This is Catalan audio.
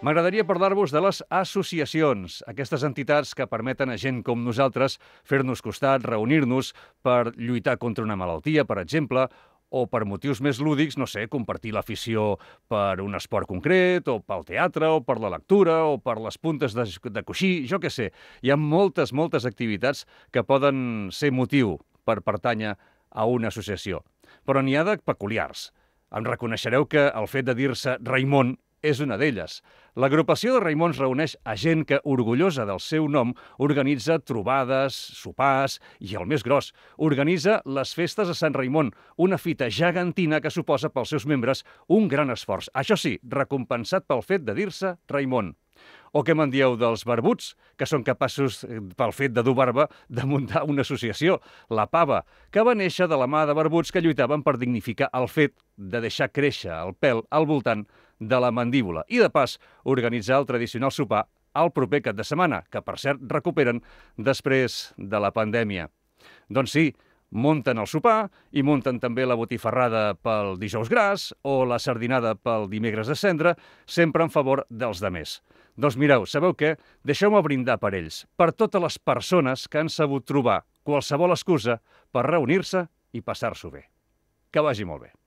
M'agradaria parlar-vos de les associacions, aquestes entitats que permeten a gent com nosaltres fer-nos costat, reunir-nos per lluitar contra una malaltia, per exemple, o per motius més lúdics, no sé, compartir l'afició per un esport concret, o pel teatre, o per la lectura, o per les puntes de, de coixí, jo què sé. Hi ha moltes, moltes activitats que poden ser motiu per pertànyer a una associació. Però n'hi ha de peculiars. Em reconeixereu que el fet de dir-se Raimon és una d'elles. L'agrupació de Raimons reuneix a gent que, orgullosa del seu nom, organitza trobades, sopars i, el més gros, organitza les festes a Sant Raimon, una fita gegantina que suposa pels seus membres un gran esforç. Això sí, recompensat pel fet de dir-se Raimon. O què me'n dieu dels barbuts, que són capaços, eh, pel fet de dur barba, de muntar una associació, la Pava, que va néixer de la mà de barbuts que lluitaven per dignificar el fet de deixar créixer el pèl al voltant de la mandíbula i, de pas, organitzar el tradicional sopar al proper cap de setmana, que, per cert, recuperen després de la pandèmia. Doncs sí, munten el sopar i munten també la botifarrada pel dijous gras o la sardinada pel dimecres de cendre, sempre en favor dels de més. Doncs mireu, sabeu què? Deixeu-me brindar per ells, per totes les persones que han sabut trobar qualsevol excusa per reunir-se i passar-s'ho bé. Que vagi molt bé.